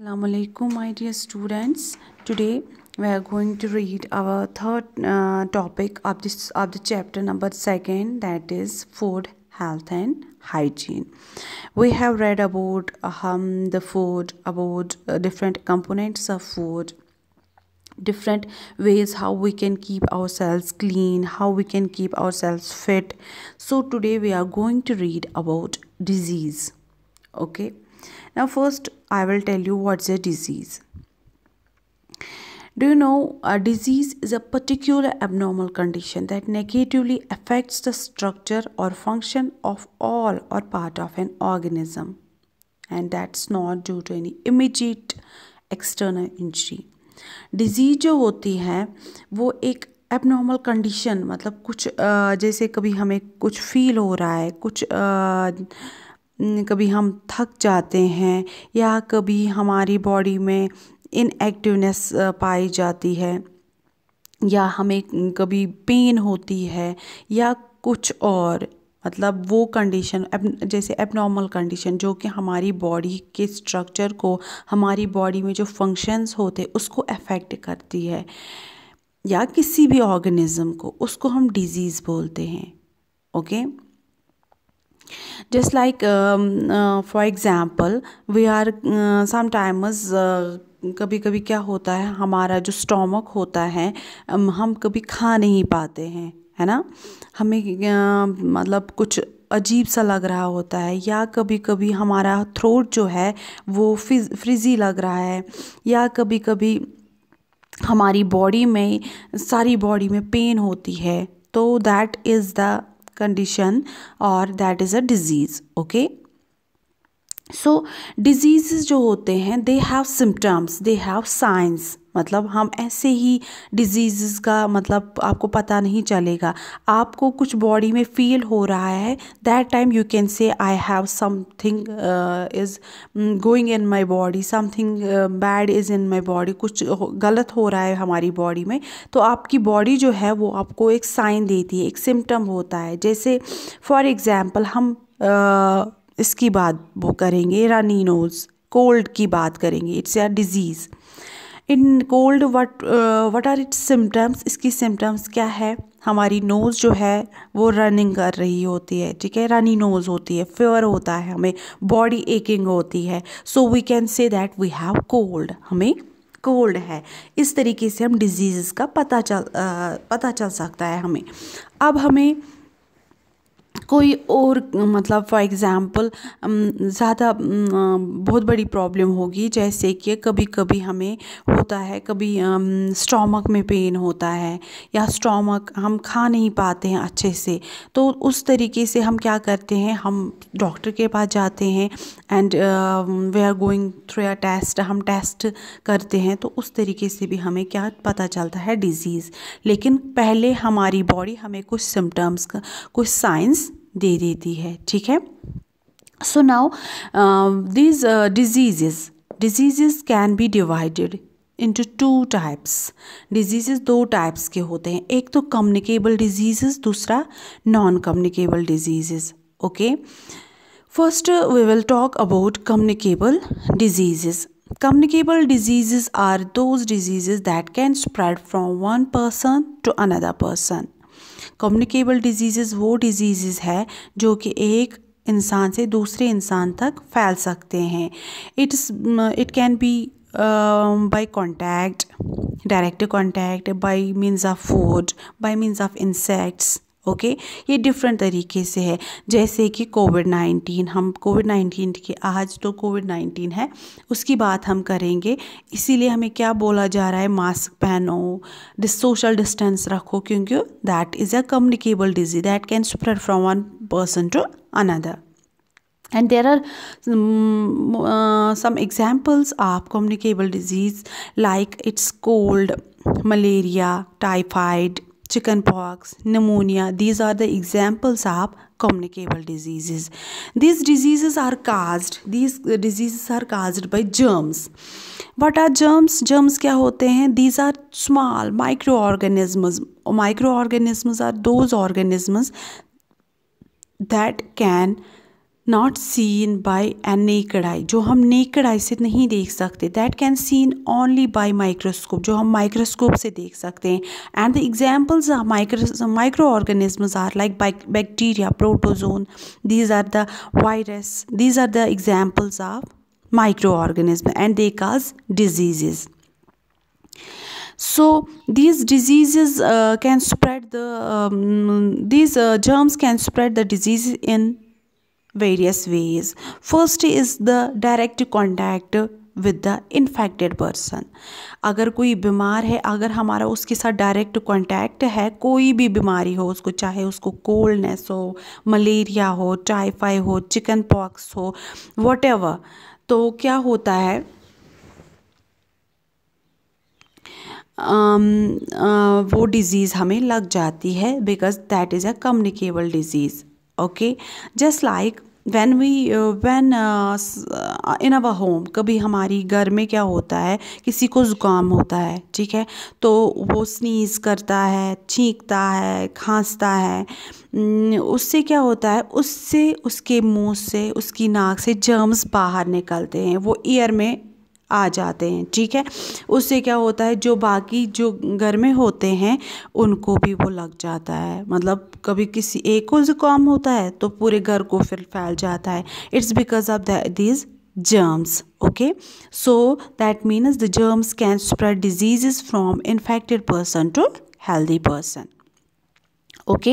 Assalamualaikum my dear students today we are going to read our third uh, topic of this of the chapter number second that is food health and hygiene we have read about um, the food about uh, different components of food different ways how we can keep ourselves clean how we can keep ourselves fit so today we are going to read about disease okay now first i will tell you what's a disease do you know a disease is a particular abnormal condition that negatively affects the structure or function of all or part of an organism and that's not due to any immediate external injury disease जो होती है वो एक abnormal condition मतलब कुछ जैसे कभी हमें कुछ फील हो रहा है कुछ आ, कभी हम थक जाते हैं या कभी हमारी बॉडी में इनएक्टिवनेस पाई जाती है या हमें कभी पेन होती है या कुछ और मतलब वो कंडीशन जैसे एबनॉर्मल कंडीशन जो कि हमारी बॉडी के स्ट्रक्चर को हमारी बॉडी में जो फंक्शंस होते उसको अफेक्ट करती है या किसी भी ऑर्गेनिज्म को उसको हम डिज़ीज़ बोलते हैं okay okay? just like um, uh, for example we are uh, sometimes uh, कभी कभी क्या होता है हमारा जो स्टोमक होता है हम कभी खा नहीं पाते हैं है ना हमें आ, मतलब कुछ अजीब सा लग रहा होता है या कभी कभी हमारा थ्रोट जो है वो फिज फ्रिजी लग रहा है या कभी कभी हमारी बॉडी में सारी बॉडी में पेन होती है तो that is the condition or that is a disease okay so diseases जो होते हैं they have symptoms they have signs मतलब हम ऐसे ही डिजीज़ का मतलब आपको पता नहीं चलेगा आपको कुछ बॉडी में फील हो रहा है that time you can say I have something is going in my body something bad is in my body कुछ गलत हो रहा है हमारी बॉडी में तो आपकी बॉडी जो है वो आपको एक साइन देती है एक सिम्टम होता है जैसे फॉर एग्ज़ाम्पल हम uh, इसकी बात वो करेंगे रनिनोज कोल्ड की बात करेंगे it's a disease in cold what what are its symptoms इसकी सिम्टम्स क्या है हमारी नोज़ जो है वो रनिंग कर रही होती है ठीक है रनी नोज़ होती है फेवर होता है हमें बॉडी एकिंग होती है so we can say that we have cold हमें कोल्ड है इस तरीके से हम डिजीज़ का पता चल आ, uh, पता चल सकता है हमें अब हमें कोई और मतलब फॉर एग्ज़ाम्पल ज़्यादा बहुत बड़ी प्रॉब्लम होगी जैसे कि कभी कभी हमें होता है कभी स्टोमक में पेन होता है या स्टोमक हम खा नहीं पाते हैं अच्छे से तो उस तरीके से हम क्या करते हैं हम डॉक्टर के पास जाते हैं and we are going through a test हम टेस्ट करते हैं तो उस तरीके से भी हमें क्या पता चलता है डिज़ीज़ लेकिन पहले हमारी बॉडी हमें कुछ सिम्टम्स का कुछ साइंस दे देती है ठीक है so now these diseases diseases can be divided into two types diseases दो टाइप्स के होते हैं एक तो कम्युनिकेबल डिजीजेस दूसरा non communicable diseases okay first we will talk about communicable diseases communicable diseases are those diseases that can spread from one person to another person communicable disease वो disease है जो कि एक इंसान से दूसरे इंसान तक फैल सकते हैं it's it can be by contact direct contact by means of food by means of insects okay ये डिफरेंट तरीके से है जैसे कि कोविड नाइन्टीन हम कोविड नाइन्टीन के आज तो कोविड नाइन्टीन है उसकी बात हम करेंगे इसीलिए हमें क्या बोला जा रहा है मास्क पहनो डिस सोशल डिस्टेंस रखो क्योंकि that is a communicable disease that can spread from one person to another and there are um, uh, some examples of communicable disease like it's cold malaria typhoid chickenpox, pneumonia. These are the examples of communicable diseases. These diseases are caused, these diseases are caused by germs. What are germs? Germs क्या होते हैं These are small microorganisms. Microorganisms are those organisms that can not seen by a naked eye जो हम naked eye से नहीं देख सकते that can seen only by microscope जो हम माइक्रोस्कोप से देख सकते हैं and the examples micro micro organisms are like bacteria protozoan these are the virus these are the examples of micro organism and they cause diseases so these diseases uh, can spread the um, these uh, germs can spread the disease in various ways. First is the direct contact with the infected person अगर कोई बीमार है अगर हमारा उसके साथ direct contact है कोई भी बीमारी हो उसको चाहे उसको कोल्डनेस हो मलेरिया हो टाइफाई हो चिकन पॉक्स हो वट तो क्या होता है um, uh, वो डिज़ीज़ हमें लग जाती है because that is a communicable disease okay just like when we when in our home कभी हमारी घर में क्या होता है किसी को ज़ुकाम होता है ठीक है तो वो स्नीज़ करता है छींकता है खांसता है उससे क्या होता है उससे उसके मुंह से उसकी नाक से जर्म्स बाहर निकलते हैं वो ईयर में आ जाते हैं ठीक है उससे क्या होता है जो बाकी जो घर में होते हैं उनको भी वो लग जाता है मतलब कभी किसी एक को ज़ुकाम होता है तो पूरे घर को फिर फैल जाता है it's because of these germs okay so that means the germs can spread diseases from infected person to healthy person okay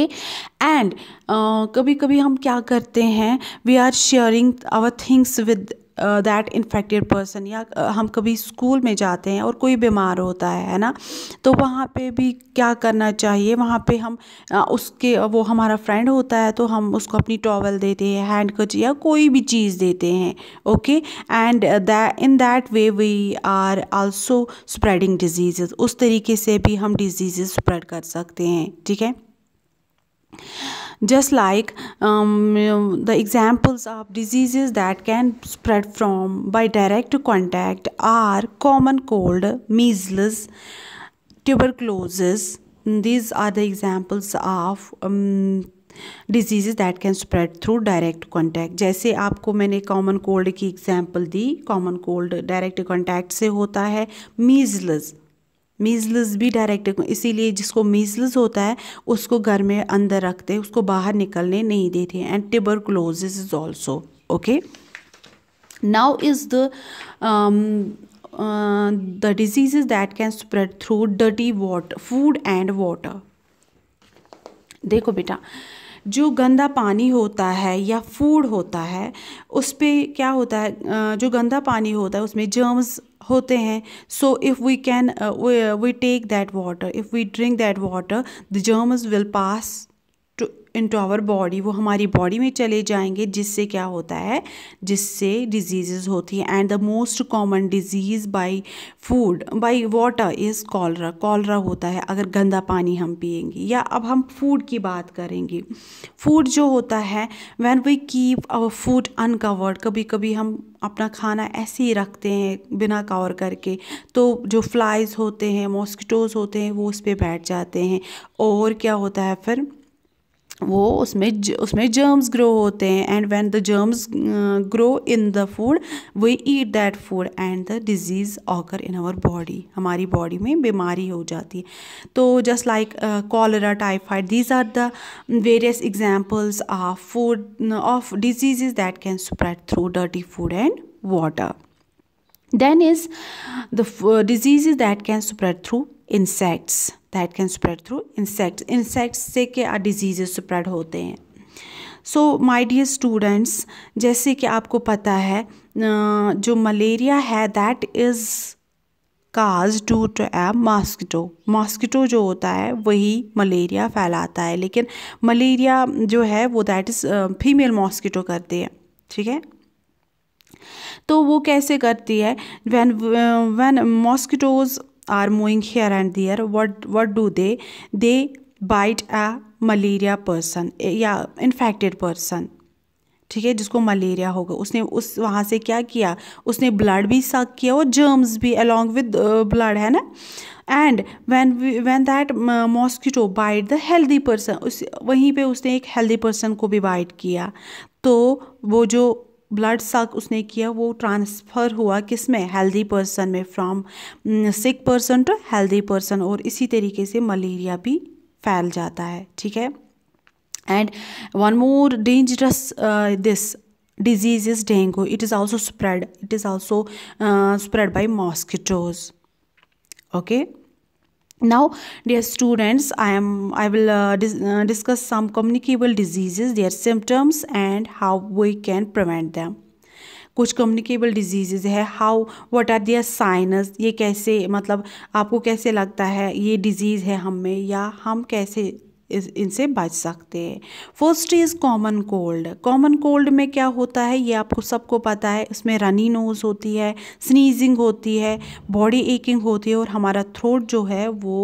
and uh, कभी कभी हम क्या करते हैं we are sharing our things with that infected person या हम कभी school में जाते हैं और कोई बीमार होता है है ना तो वहाँ पे भी क्या करना चाहिए वहाँ पे हम उसके वो हमारा फ्रेंड होता है तो हम उसको अपनी टॉवल देते हैं हैंड कच या कोई भी चीज़ देते हैं okay and in that way we are also spreading disease उस तरीके से भी हम डिजीज़ स्प्रेड कर सकते हैं ठीक है just like um, the examples of diseases that can spread from by direct contact are common cold measles tuberculosis these are the examples of um, disease that can spread through direct contact जैसे आपको मैंने common cold की example दी common cold direct contact से होता है मीजलस measles भी direct इसीलिए जिसको मीज़ल्स होता है उसको घर में अंदर रखते उसको बाहर निकलने नहीं देते and tuberculosis is also okay now is the disease diseases that can spread through dirty water food and water देखो बेटा जो गंदा पानी होता है या फूड होता है उस पर क्या होता है जो गंदा पानी होता है उसमें जर्म्स होते हैं so if we can we take that water if we drink that water the germs will pass into our body वो हमारी बॉडी में चले जाएंगे जिससे क्या होता है जिससे डिजीज़ होती हैं and the most common disease by food by water is cholera cholera होता है अगर गंदा पानी हम पियेंगे या अब हम फूड की बात करेंगे फूड जो होता है when we keep our food uncovered कभी कभी हम अपना खाना ऐसे ही रखते हैं बिना कवर करके तो जो फ्लाइज होते हैं मॉस्किटोज़ होते हैं वो उस पर बैठ जाते हैं और क्या होता है फिर वो उसमें ज, उसमें जर्म्स ग्रो होते हैं and when the germs grow in the food we eat that food and the disease occur in our body हमारी बॉडी में बीमारी हो जाती है तो just like cholera typhoid these are the various examples of food of disease that can spread through dirty food and water then is the disease that can spread through insects that can spread through insects insects से क्या disease spread होते हैं सो my dear students जैसे कि आपको पता है जो मलेरिया है that is cause due to a mosquito mosquito जो होता है वही मलेरिया फैलाता है लेकिन मलेरिया जो है वो दैट इज़ फीमेल मॉस्किटो करती है ठीक है तो वो कैसे करती है when when mosquitoes are moving here and there what what do they they bite a malaria person या eh, infected person ठीक है जिसको मलेरिया होगा उसने उस वहाँ से क्या किया उसने ब्लड भी सक किया और जर्म्स भी अलॉन्ग विद ब्लड है ना and when when that mosquito bite the healthy person उस वहीं पे उसने एक हेल्दी पर्सन को भी बाइट किया तो वो जो ब्लड सक उसने किया वो ट्रांसफ़र हुआ किस में हेल्दी पर्सन में from sick person to healthy person और इसी तरीके से मलेरिया भी फैल जाता है ठीक है and one more dangerous this disease is dengue it is also spread it is also spread by mosquitoes okay now dear students i am i will uh, dis uh, discuss some communicable diseases their symptoms and how we can prevent them कुछ communicable disease है how what are their signs ये कैसे मतलब आपको कैसे लगता है ये डिजीज़ है हम में या हम कैसे इनसे बच सकते हैं first is common cold common cold में क्या होता है ये आपको सबको पता है उसमें रनी नोज़ होती है स्नीजिंग होती है बॉडी एकिंग होती है और हमारा थ्रोट जो है वो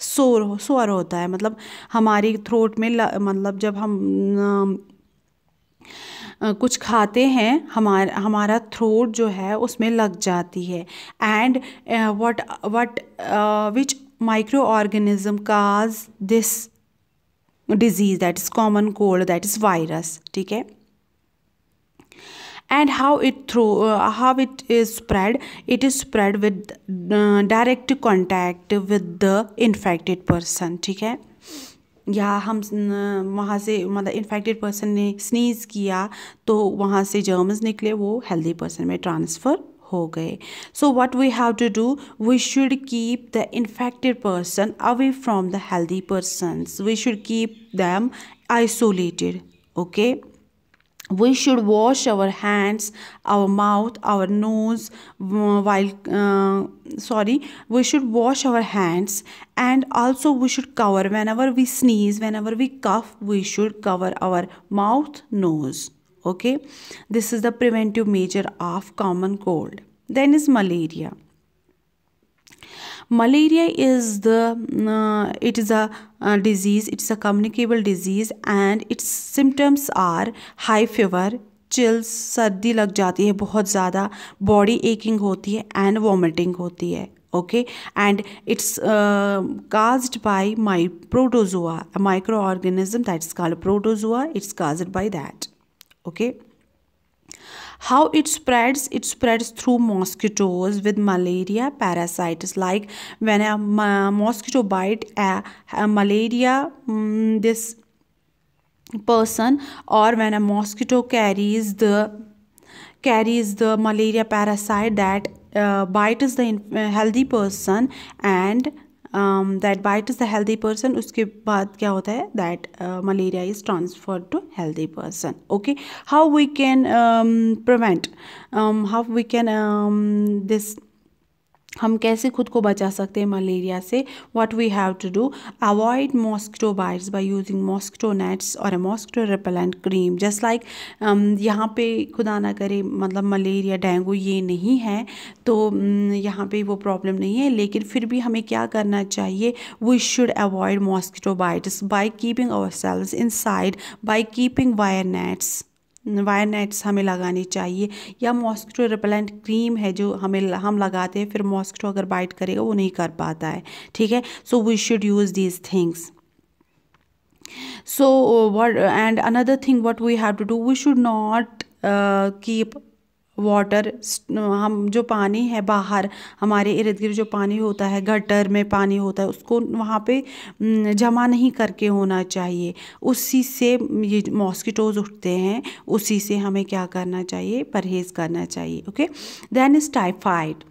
शोर सोर शोर होता है मतलब हमारी थ्रोट में ल, मतलब जब हम न, कुछ खाते हैं हमारा हमारा थ्रोट जो है उसमें लग जाती है and what what which micro organism cause this disease that is common cold that is virus ठीक है and how it through uh, how it is spread it is spread with uh, direct contact with the infected person ठीक है या हम वहाँ से मतलब infected person ने स्नीज़ किया तो वहाँ से जर्म्स निकले वो हेल्दी पर्सन में ट्रांसफ़र हो गए so what we have to do we should keep the infected person away from the healthy persons we should keep them isolated okay we should wash our hands our mouth our nose uh, while uh, sorry we should wash our hands and also we should cover whenever we sneeze whenever we cough we should cover our mouth nose okay this is the preventive measure of common cold then is malaria malaria is the it is a disease it's a communicable disease and its symptoms are high fever chills सर्दी लग जाती है बहुत ज़्यादा body aching होती है and vomiting होती है okay and it's caused by my protozoa micro organism that is called protozoa it's caused by that okay how it spreads it spreads through mosquitoes with malaria parasites like when a mosquito bite a, a malaria mm, this person or when a mosquito carries the carries the malaria parasite that uh, bites the uh, healthy person and that bite is the healthy person उसके बाद क्या होता है that malaria is transferred to healthy person okay how we can prevent how we can this हम कैसे खुद को बचा सकते हैं मलेरिया से what we have to do avoid mosquito bites by using mosquito nets और a mosquito repellent cream just like यहाँ पे खुदा ना करे मतलब मलेरिया डेंगू ये नहीं है तो यहाँ पे वो प्रॉब्लम नहीं है लेकिन फिर भी हमें क्या करना चाहिए we should avoid mosquito bites by keeping ourselves inside by keeping wire nets wire nets हमें लगानी चाहिए या मॉस्किटो रिपेलेंट क्रीम है जो हमें हम लगाते हैं फिर मॉस्किटो अगर बाइट करेगा वो नहीं कर पाता है ठीक है so we should use these things so what and another thing what we have to do we should not keep water हम जो पानी है बाहर हमारे इर्द गिर्द जो पानी होता है गटर में पानी होता है उसको वहाँ पे जमा नहीं करके होना चाहिए उसी से ये मॉस्किटोज़ उठते हैं उसी से हमें क्या करना चाहिए परहेज़ करना चाहिए okay then is typhoid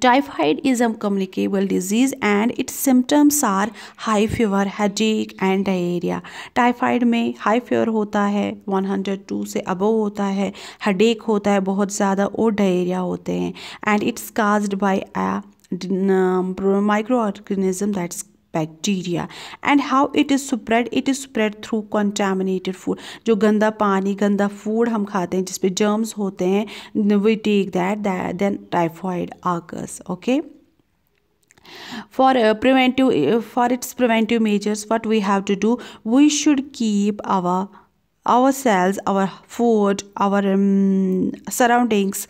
Typhoid is a communicable disease and its symptoms are high fever, headache and diarrhea. Typhoid में high fever होता है 102 से above होता है headache होता है बहुत ज़्यादा और diarrhea होते हैं and it's caused by a microorganism that's bacteria and how it is spread it is spread through contaminated food जो गंदा पानी गंदा फूड हम खाते हैं जिसपे जर्म्स होते हैं we take that then typhoid occurs okay for uh, preventive uh, for its preventive measures what we have to do we should keep our ourselves our food our um, surroundings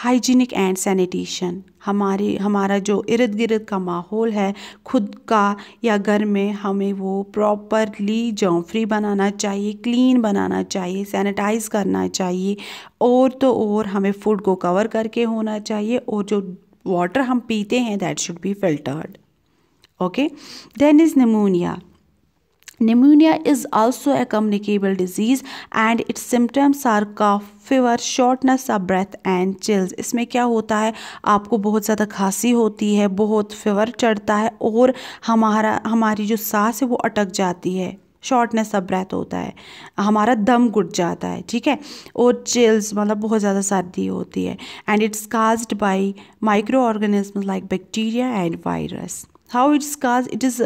hygienic and sanitation हमारे हमारा जो इर्द गिर्द का माहौल है खुद का या घर में हमें वो प्रॉपरली जॉम्फ्री फ्री बनाना चाहिए क्लीन बनाना चाहिए सैनिटाइज़ करना चाहिए और तो और हमें फूड को कवर करके होना चाहिए और जो वाटर हम पीते हैं that should be filtered okay then is pneumonia Pneumonia is also a communicable disease and its symptoms are cough, fever shortness of breath and chills इसमें क्या होता है आपको बहुत ज़्यादा खांसी होती है बहुत फीवर चढ़ता है और हमारा हमारी जो सांस है वो अटक जाती है शॉर्टनेस ऑफ ब्रेथ होता है हमारा दम घुट जाता है ठीक है और चिल्स मतलब बहुत ज़्यादा सर्दी होती है and it's caused by micro organism like bacteria and virus how it's cause it is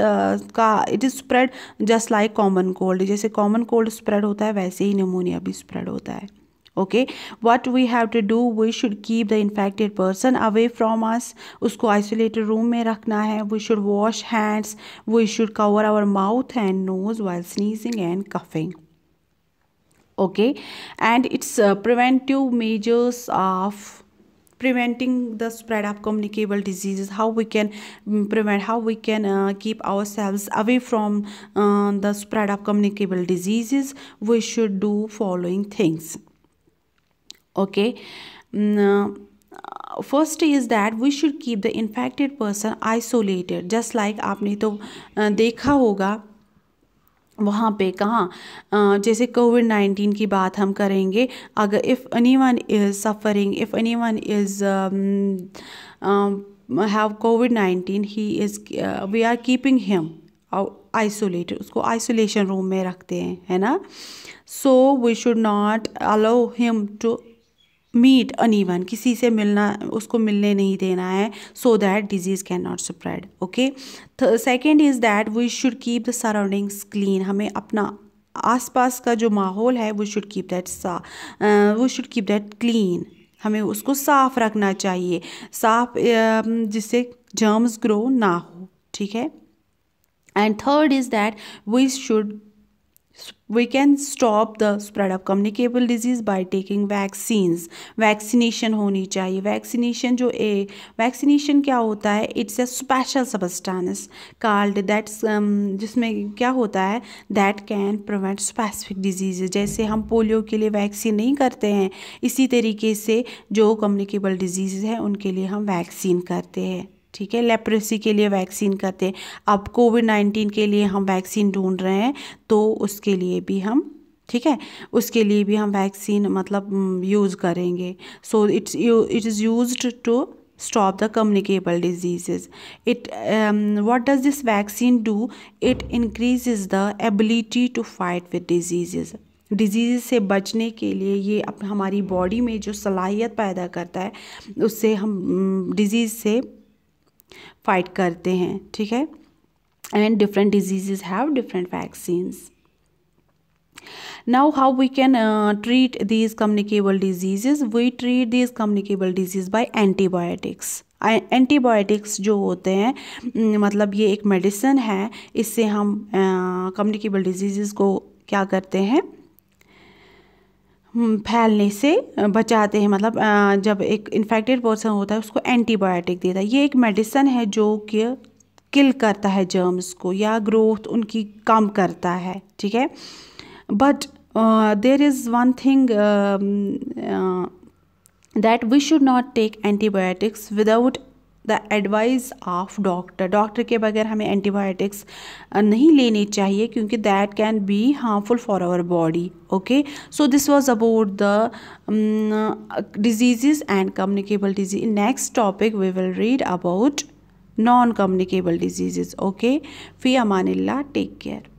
का it is spread just like common cold जैसे कॉमन कोल्ड स्प्रेड होता है वैसे ही निमोनिया भी स्प्रेड होता है okay what we have to do we should keep the infected person away from us उसको आइसोलेटेड रूम में रखना है we should wash hands we should cover our mouth and nose while sneezing and coughing okay and its preventive measures of preventing the spread of communicable diseases how we can mm, prevent how we can uh, keep ourselves away from uh, the spread of communicable diseases we should do following things okay mm, uh, first is that we should keep the infected person isolated just like आपने तो uh, देखा वहाँ पे कहाँ जैसे Covid nineteen की बात हम करेंगे अगर if anyone is suffering if anyone is have COVID nineteen he is we are keeping him isolated उसको आइसोलेशन रूम में रखते हैं है ना so we should not allow him to meet anyone किसी से मिलना उसको मिलने नहीं देना है so that disease can not spread okay second is that we should keep the surroundings clean हमें अपना आसपास का जो माहौल है वो शुड कीप दैट सा वो शुड कीप दैट क्लीन हमें उसको साफ़ रखना चाहिए साफ जिससे जर्म्स ग्रो ना हो ठीक है and third is that we should we can stop the spread of communicable disease by taking vaccines vaccination होनी चाहिए vaccination जो ए vaccination क्या होता है it's a special substance called that's um, जिसमें क्या होता है that can prevent specific diseases जैसे हम पोलियो के लिए वैक्सीन नहीं करते हैं इसी तरीके से जो communicable diseases हैं उनके लिए हम वैक्सीन करते हैं ठीक है लेप्रेसी के लिए वैक्सीन करते हैं अब कोविड नाइन्टीन के लिए हम वैक्सीन ढूंढ रहे हैं तो उसके लिए भी हम ठीक है उसके लिए भी हम वैक्सीन मतलब यूज़ करेंगे so it's it is use to stop the communicable disease it what does this vaccine do it increase the ability to fight with disease disease से बचने के लिए ये अपने हमारी बॉडी में जो सलाहियत पैदा करता है उससे हम डिज़ीज़ से फाइट करते हैं ठीक है and different disease have different vaccines now how we can treat these communicable disease we treat these communicable disease by antibiotics antibiotics जो होते हैं मतलब ये एक मेडिसिन है इससे हम कम्युनिकेबल uh, डिजीज़ को क्या करते हैं फैलने से बचाते हैं मतलब जब एक इन्फेक्टेड पर्सन होता है उसको एंटीबायोटिक देता है ये एक मेडिसन है जो कि किल करता है जर्म्स को या ग्रोथ उनकी कम करता है ठीक है but there is one thing that we should not take antibiotics without the advice of doctor doctor के बगैर हमें एंटीबायोटिक्स नहीं लेने चाहिए क्योंकि that can be harmful for our body okay so this was about the disease and communicable disease next topic we will read about non communicable diseases okay फी अमान take care